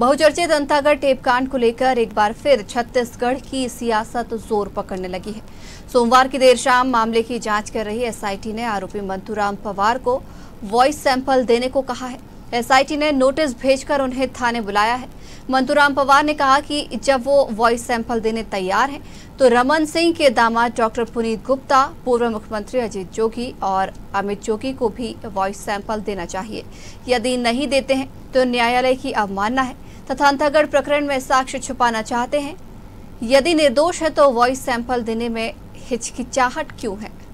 बहुचर्चित अंतागढ़ टेपकांड को लेकर एक बार फिर छत्तीसगढ़ की सियासत जोर पकड़ने लगी है सोमवार की देर शाम मामले की जांच कर रही एसआईटी ने आरोपी मंथुराम पवार को वॉइस सैंपल देने को कहा है एसआईटी ने नोटिस भेजकर उन्हें थाने बुलाया है मंथुराम पवार ने कहा कि जब वो वॉइस सैंपल देने तैयार हैं तो रमन सिंह के दामाद डॉक्टर पुनीत गुप्ता पूर्व मुख्यमंत्री अजीत जोगी और अमित जोगी को भी वॉइस सैंपल देना चाहिए यदि नहीं देते हैं तो न्यायालय की अवमानना है तथा अंतागढ़ प्रकरण में साक्ष्य छुपाना चाहते हैं यदि निर्दोष है तो वॉइस सैंपल देने में हिचकिचाहट क्यों है